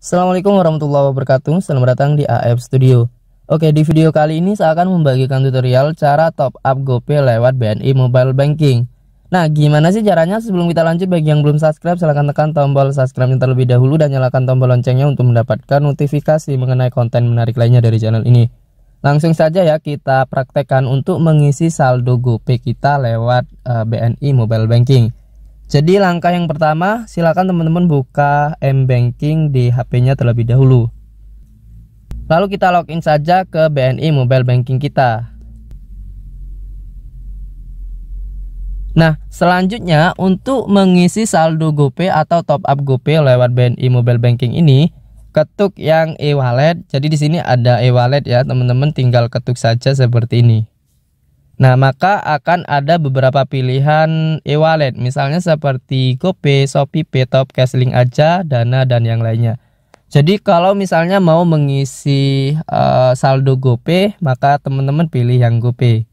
Assalamualaikum warahmatullahi wabarakatuh, selamat datang di AF Studio Oke, di video kali ini saya akan membagikan tutorial cara top up GoPay lewat BNI Mobile Banking Nah, gimana sih caranya? Sebelum kita lanjut, bagi yang belum subscribe, silahkan tekan tombol subscribe terlebih dahulu dan nyalakan tombol loncengnya untuk mendapatkan notifikasi mengenai konten menarik lainnya dari channel ini Langsung saja ya, kita praktekkan untuk mengisi saldo GoPay kita lewat eh, BNI Mobile Banking jadi langkah yang pertama, silakan teman-teman buka M-Banking di HP-nya terlebih dahulu. Lalu kita login saja ke BNI Mobile Banking kita. Nah, selanjutnya untuk mengisi saldo GoPay atau top up GoPay lewat BNI Mobile Banking ini, ketuk yang e-wallet. Jadi di sini ada e-wallet ya, teman-teman tinggal ketuk saja seperti ini. Nah, maka akan ada beberapa pilihan e-wallet, misalnya seperti GoPay, Shopee, Paytop, Cashlink aja, Dana, dan yang lainnya. Jadi kalau misalnya mau mengisi uh, saldo GoPay, maka teman-teman pilih yang GoPay.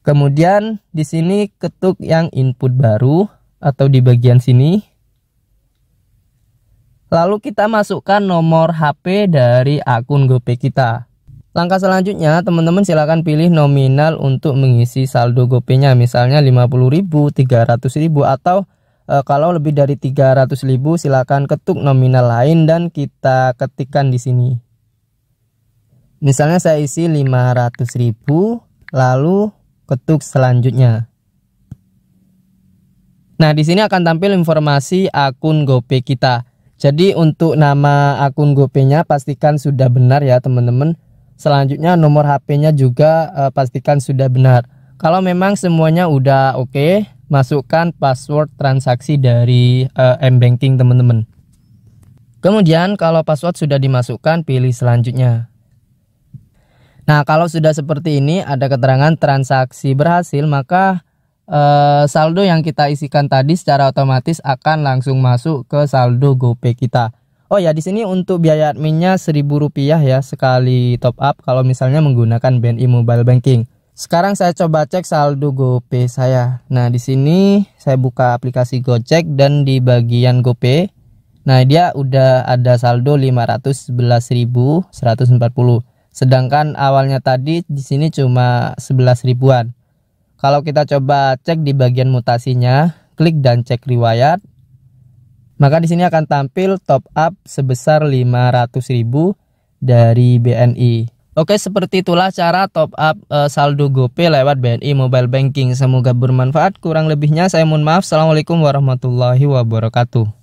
Kemudian di sini ketuk yang input baru atau di bagian sini. Lalu kita masukkan nomor HP dari akun GoPay kita. Langkah selanjutnya, teman-teman silakan pilih nominal untuk mengisi saldo GoPay-nya. Misalnya 50.000, 300.000 atau e, kalau lebih dari 300.000 silakan ketuk nominal lain dan kita ketikkan di sini. Misalnya saya isi 500.000, lalu ketuk selanjutnya. Nah, di sini akan tampil informasi akun GoPay kita. Jadi untuk nama akun GoPay-nya pastikan sudah benar ya, teman-teman Selanjutnya nomor HP-nya juga uh, pastikan sudah benar. Kalau memang semuanya udah oke, okay, masukkan password transaksi dari uh, M-banking teman-teman. Kemudian kalau password sudah dimasukkan, pilih selanjutnya. Nah, kalau sudah seperti ini ada keterangan transaksi berhasil, maka e, saldo yang kita isikan tadi secara otomatis akan langsung masuk ke saldo GoPay kita. Oh ya, di sini untuk biaya adminnya seribu rupiah ya sekali top up kalau misalnya menggunakan BNI Mobile Banking. Sekarang saya coba cek saldo GoPay saya. Nah, di sini saya buka aplikasi Gojek dan di bagian GoPay Nah, dia udah ada saldo 511.140. Sedangkan awalnya tadi di sini cuma 11 ribuan. Kalau kita coba cek di bagian mutasinya, klik dan cek riwayat. Maka di sini akan tampil top up sebesar 500.000 dari BNI. Oke, seperti itulah cara top up uh, saldo GoPay lewat BNI Mobile Banking. Semoga bermanfaat. Kurang lebihnya saya mohon maaf. Assalamualaikum warahmatullahi wabarakatuh.